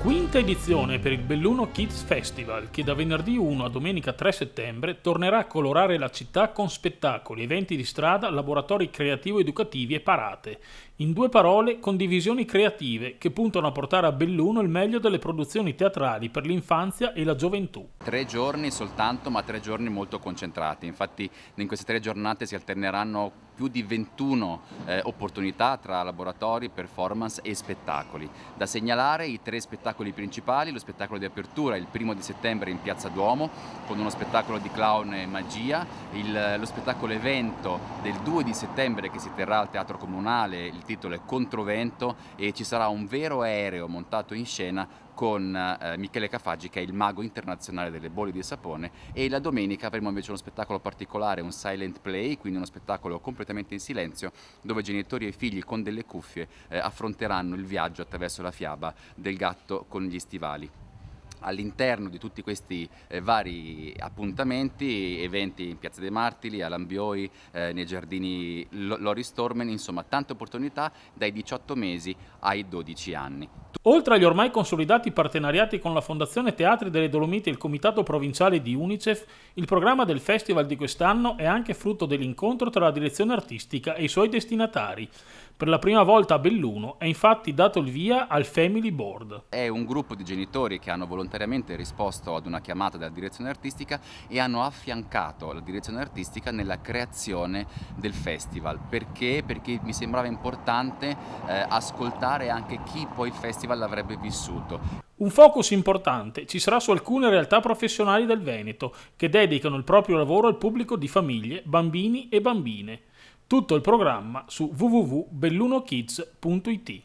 Quinta edizione per il Belluno Kids Festival che da venerdì 1 a domenica 3 settembre tornerà a colorare la città con spettacoli, eventi di strada, laboratori creativo-educativi e parate. In due parole, condivisioni creative che puntano a portare a Belluno il meglio delle produzioni teatrali per l'infanzia e la gioventù. Tre giorni soltanto, ma tre giorni molto concentrati. Infatti in queste tre giornate si alterneranno più di 21 eh, opportunità tra laboratori, performance e spettacoli. Da segnalare i tre spettacoli principali, lo spettacolo di apertura il primo di settembre in Piazza Duomo con uno spettacolo di clown e magia, il, lo spettacolo evento del 2 di settembre che si terrà al Teatro Comunale, il titolo è Controvento e ci sarà un vero aereo montato in scena con eh, Michele Cafaggi che è il mago internazionale delle bolle di sapone e la domenica avremo invece uno spettacolo particolare, un silent play, quindi uno spettacolo completamente in silenzio dove genitori e figli con delle cuffie eh, affronteranno il viaggio attraverso la fiaba del gatto con gli stivali all'interno di tutti questi eh, vari appuntamenti, eventi in Piazza dei Martili, a Lambioi, eh, nei giardini Loris Tormen, insomma tante opportunità dai 18 mesi ai 12 anni. Oltre agli ormai consolidati partenariati con la Fondazione Teatri delle Dolomiti e il Comitato Provinciale di Unicef, il programma del festival di quest'anno è anche frutto dell'incontro tra la direzione artistica e i suoi destinatari. Per la prima volta a Belluno è infatti dato il via al Family Board. È un gruppo di genitori che hanno volontariamente risposto ad una chiamata della direzione artistica e hanno affiancato la direzione artistica nella creazione del festival. Perché? Perché mi sembrava importante eh, ascoltare anche chi poi il festival l'avrebbe vissuto. Un focus importante ci sarà su alcune realtà professionali del Veneto che dedicano il proprio lavoro al pubblico di famiglie, bambini e bambine. Tutto il programma su www.bellunokids.it.